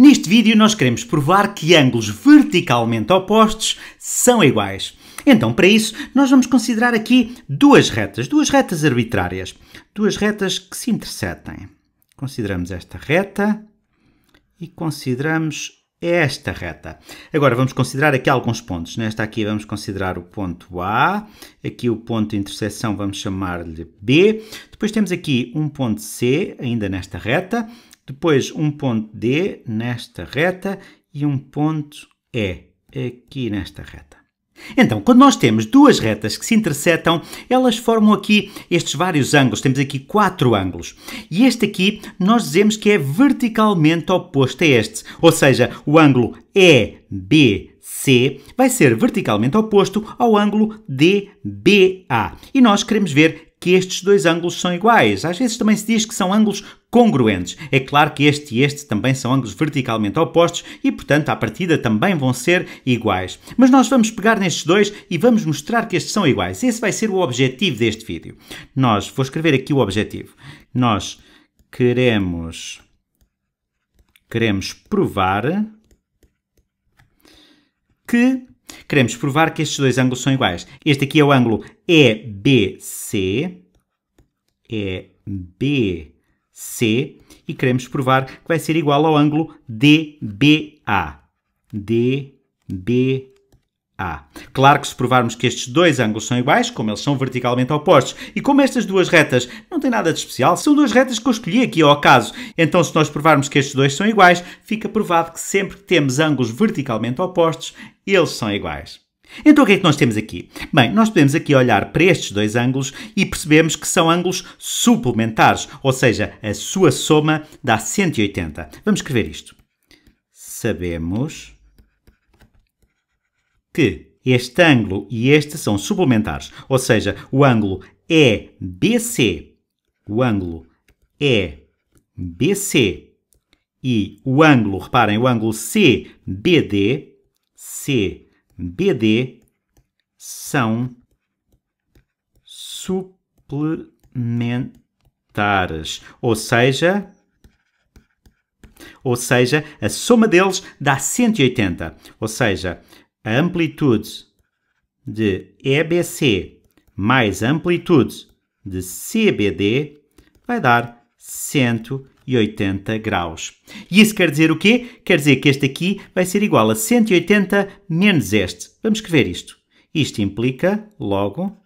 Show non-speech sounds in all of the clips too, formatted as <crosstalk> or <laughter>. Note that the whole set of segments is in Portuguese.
Neste vídeo nós queremos provar que ângulos verticalmente opostos são iguais. Então, para isso, nós vamos considerar aqui duas retas, duas retas arbitrárias, duas retas que se intersetem. Consideramos esta reta e consideramos é esta reta. Agora vamos considerar aqui alguns pontos. Nesta é? aqui vamos considerar o ponto A, aqui o ponto de interseção vamos chamar-lhe B, depois temos aqui um ponto C, ainda nesta reta, depois um ponto D nesta reta e um ponto E aqui nesta reta. Então, quando nós temos duas retas que se interceptam, elas formam aqui estes vários ângulos. Temos aqui quatro ângulos. E este aqui nós dizemos que é verticalmente oposto a este. Ou seja, o ângulo EBC vai ser verticalmente oposto ao ângulo DBA. E nós queremos ver que estes dois ângulos são iguais. Às vezes também se diz que são ângulos congruentes. É claro que este e este também são ângulos verticalmente opostos e, portanto, à partida também vão ser iguais. Mas nós vamos pegar nestes dois e vamos mostrar que estes são iguais. Esse vai ser o objetivo deste vídeo. Nós, vou escrever aqui o objetivo. Nós queremos queremos provar que queremos provar que estes dois ângulos são iguais. Este aqui é o ângulo EBC, EBC, e queremos provar que vai ser igual ao ângulo DBA, DBA. A. Claro que se provarmos que estes dois ângulos são iguais, como eles são verticalmente opostos, e como estas duas retas não têm nada de especial, são duas retas que eu escolhi aqui ao acaso, então se nós provarmos que estes dois são iguais, fica provado que sempre que temos ângulos verticalmente opostos, eles são iguais. Então o que é que nós temos aqui? Bem, nós podemos aqui olhar para estes dois ângulos e percebemos que são ângulos suplementares, ou seja, a sua soma dá 180. Vamos escrever isto. Sabemos que este ângulo e este são suplementares, ou seja, o ângulo EBC, é o ângulo EBC é e o ângulo, reparem, o ângulo CBD, CBD são suplementares, ou seja, ou seja, a soma deles dá 180, ou seja, a amplitude de EBC mais amplitude de CBD vai dar 180 graus. E isso quer dizer o quê? Quer dizer que este aqui vai ser igual a 180 menos este. Vamos escrever isto. Isto implica, logo,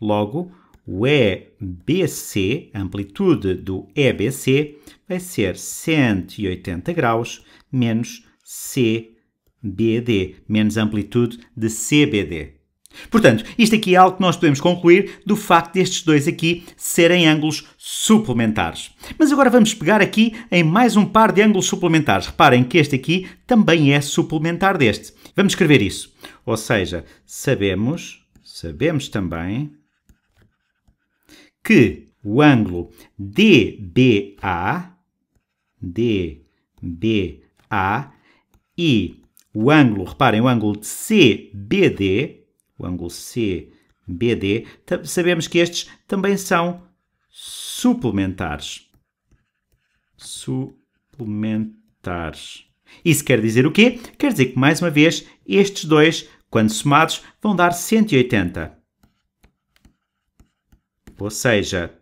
logo, o EBC, a amplitude do EBC, vai ser 180 graus menos CBD. BD menos amplitude de CBD. Portanto, isto aqui é algo que nós podemos concluir do facto destes dois aqui serem ângulos suplementares. Mas agora vamos pegar aqui em mais um par de ângulos suplementares. Reparem que este aqui também é suplementar deste. Vamos escrever isso. Ou seja, sabemos, sabemos também que o ângulo DBA, DBA e o ângulo, reparem, o ângulo CBD, o ângulo CBD, sabemos que estes também são suplementares. Suplementares. Isso quer dizer o quê? Quer dizer que, mais uma vez, estes dois, quando somados, vão dar 180. Ou seja,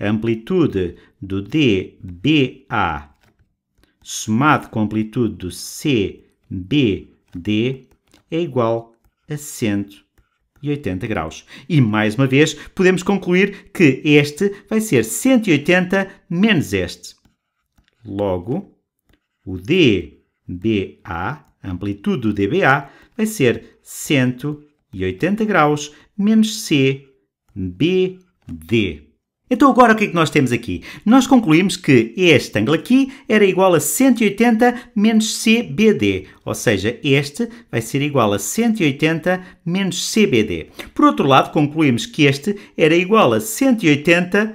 a amplitude do DBA somado com a amplitude do CBD BD é igual a 180 graus. E mais uma vez, podemos concluir que este vai ser 180 menos este. Logo, o DBA, a amplitude do DBA, vai ser 180 graus menos CBD. Então agora o que é que nós temos aqui? Nós concluímos que este ângulo aqui era igual a 180 menos CBD, ou seja, este vai ser igual a 180 menos CBD. Por outro lado, concluímos que este era igual a 180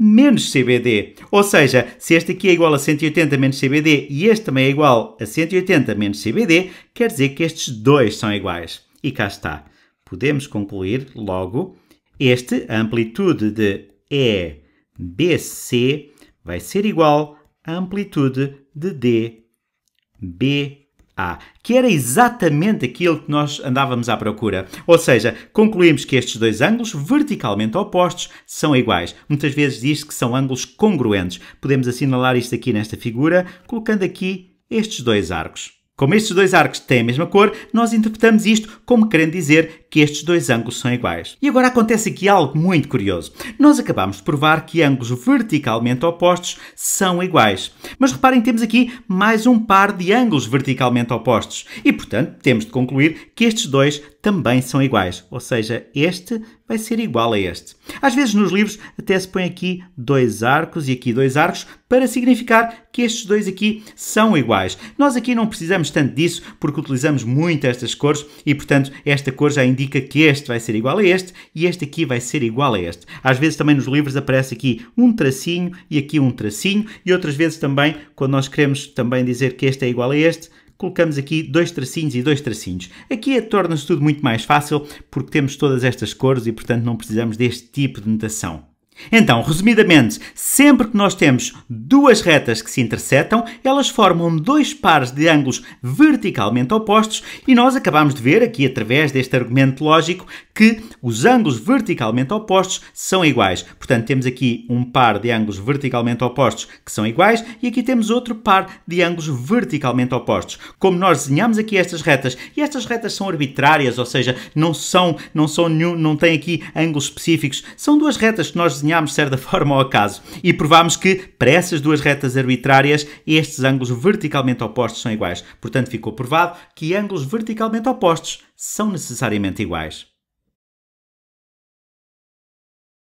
menos CBD. Ou seja, se este aqui é igual a 180 menos CBD e este também é igual a 180 menos CBD, quer dizer que estes dois são iguais. E cá está. Podemos concluir logo este, a amplitude de é BC vai ser igual à amplitude de DBA, que era exatamente aquilo que nós andávamos à procura. Ou seja, concluímos que estes dois ângulos verticalmente opostos são iguais. Muitas vezes diz que são ângulos congruentes. Podemos assinalar isto aqui nesta figura, colocando aqui estes dois arcos. Como estes dois arcos têm a mesma cor, nós interpretamos isto como querendo dizer que estes dois ângulos são iguais. E agora acontece aqui algo muito curioso. Nós acabamos de provar que ângulos verticalmente opostos são iguais. Mas reparem, temos aqui mais um par de ângulos verticalmente opostos. E, portanto, temos de concluir que estes dois também são iguais. Ou seja, este vai ser igual a este. Às vezes nos livros até se põe aqui dois arcos e aqui dois arcos para significar que estes dois aqui são iguais. Nós aqui não precisamos tanto disso porque utilizamos muito estas cores e, portanto, esta cor já indica indica que este vai ser igual a este e este aqui vai ser igual a este. Às vezes também nos livros aparece aqui um tracinho e aqui um tracinho e outras vezes também, quando nós queremos também dizer que este é igual a este, colocamos aqui dois tracinhos e dois tracinhos. Aqui é, torna-se tudo muito mais fácil porque temos todas estas cores e, portanto, não precisamos deste tipo de notação. Então, resumidamente, sempre que nós temos duas retas que se interceptam, elas formam dois pares de ângulos verticalmente opostos e nós acabamos de ver aqui através deste argumento lógico que os ângulos verticalmente opostos são iguais. Portanto, temos aqui um par de ângulos verticalmente opostos que são iguais e aqui temos outro par de ângulos verticalmente opostos. Como nós desenhamos aqui estas retas e estas retas são arbitrárias, ou seja, não são, não são nenhum, não têm aqui ângulos específicos, são duas retas que nós desenhamos alinhámos de certa <laughs> forma ao acaso e provámos que, para essas duas retas arbitrárias, estes ângulos verticalmente opostos são iguais. Portanto, ficou provado que ângulos verticalmente opostos são necessariamente iguais.